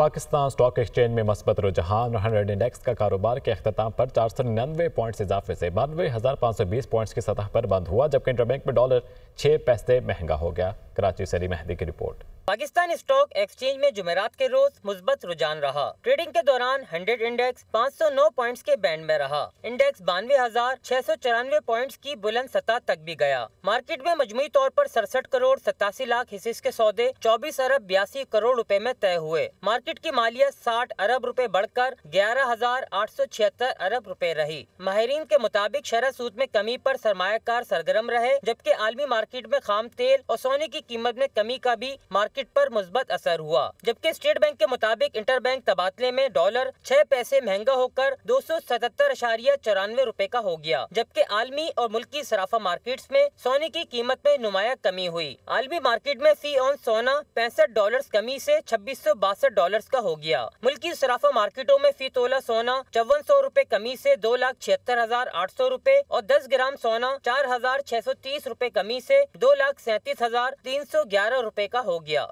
Pakistan stock exchange में मस्बत रुझान hundred index का कारोबार के अख्ताम पर चार सौ निन्यानवे पॉइंट्स इजाफे से बानवे हज़ार पाँच सौ बीस पॉइंट्स की सतह पर बंद हुआ जबकि इंटरबैंक में डॉलर छः पैसे महंगा हो गया कराची सरी महदी मेहदी की रिपोर्ट पाकिस्तान स्टॉक एक्सचेंज में जुमेरात के रोज मुस्बत रुझान रहा ट्रेडिंग के दौरान 100 इंडेक्स 509 पॉइंट्स के बैंड में रहा इंडेक्स बानवे हजार छह सौ चौरानवे पॉइंट की बुलंद सतह तक भी गया मार्केट में मजमुई तौर पर सड़सठ करोड़ सतासी लाख हिस्स के सौदे चौबीस अरब बयासी करोड़ रुपए में तय हुए मार्केट की मालियत साठ अरब रुपए बढ़कर ग्यारह हजार आठ सौ छिहत्तर अरब रुपए रही माहरीन के मुताबिक शरह सूद में कमी आरोप सरमाकार सरगर्म रहे जबकि आलमी मार्केट में खाम तेल और सोने की कीमत में कमी का भी मार्केट मार्केट पर मुस्बत असर हुआ जबकि स्टेट बैंक के मुताबिक इंटर बैंक तबादले में डॉलर छह पैसे महंगा होकर दो सौ सतहत्तर अशारिया चौरानवे रूपए का हो गया जबकि आलमी और मुल्की सराफा मार्केट में सोने की कीमत में नुमाया कमी हुई आलमी मार्केट में फी ऑन सोना पैंसठ डॉलर कमी ऐसी छब्बीस सौ बासठ डॉलर का हो गया मुल्की सराफा मार्केटों में फी तोला सोना चौवन सौ रूपए कमी ऐसी दो लाख छिहत्तर हजार आठ सौ रूपए और दस ग्राम सोना चार हजार छह सौ तीस रूपए कमी ऐसी दो लाख सैंतीस हजार तीन सौ ग्यारह रूपए का हो गया